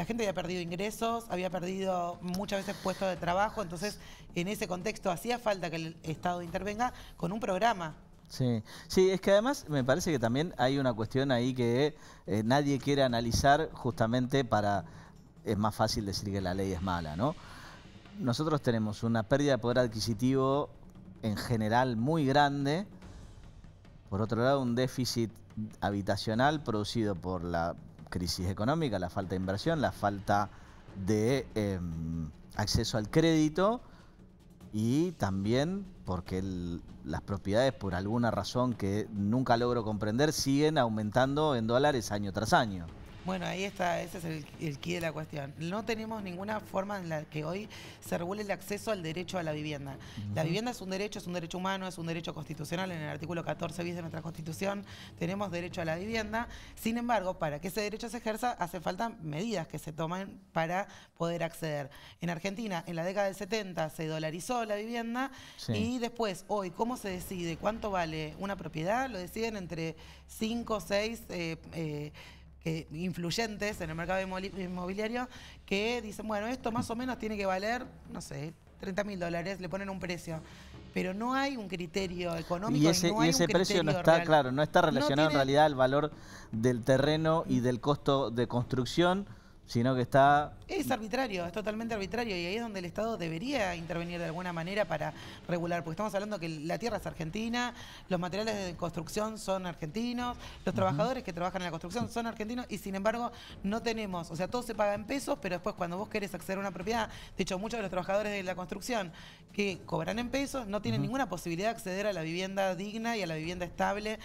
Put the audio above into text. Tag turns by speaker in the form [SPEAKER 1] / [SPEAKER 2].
[SPEAKER 1] la gente había perdido ingresos, había perdido muchas veces puestos de trabajo, entonces en ese contexto hacía falta que el Estado intervenga con un programa.
[SPEAKER 2] Sí, sí, es que además me parece que también hay una cuestión ahí que eh, nadie quiere analizar justamente para, es más fácil decir que la ley es mala, ¿no? Nosotros tenemos una pérdida de poder adquisitivo en general muy grande, por otro lado un déficit habitacional producido por la crisis económica, la falta de inversión, la falta de em, acceso al crédito y también porque las propiedades, por alguna razón que nunca logro comprender, siguen aumentando en dólares año tras año.
[SPEAKER 1] Bueno, ahí está, ese es el, el de la cuestión. No tenemos ninguna forma en la que hoy se regule el acceso al derecho a la vivienda. La vivienda es un derecho, es un derecho humano, es un derecho constitucional. En el artículo 14 bis de nuestra Constitución tenemos derecho a la vivienda. Sin embargo, para que ese derecho se ejerza, hace falta medidas que se tomen para poder acceder. En Argentina, en la década del 70 se dolarizó la vivienda y después, hoy, ¿cómo se decide cuánto vale una propiedad? Lo deciden entre 5 o 6 influyentes en el mercado inmobiliario que dicen, bueno, esto más o menos tiene que valer, no sé, 30 mil dólares, le ponen un precio. Pero no hay un criterio económico. Y ese, no precio no está, claro, no está relacionado en realidad
[SPEAKER 2] al valor del terreno y del costo de construcción sino que está...
[SPEAKER 1] Es arbitrario, es totalmente arbitrario y ahí es donde el Estado debería intervenir de alguna manera para regular, porque estamos hablando que la tierra es argentina, los materiales de construcción son argentinos, los trabajadores que trabajan en la construcción son argentinos y sin embargo no tenemos, o sea, todo se paga en pesos, pero después cuando vos querés acceder a una propiedad, de hecho muchos de los trabajadores de la construcción que cobran en pesos no tienen ninguna posibilidad de acceder a la vivienda digna y a la vivienda estable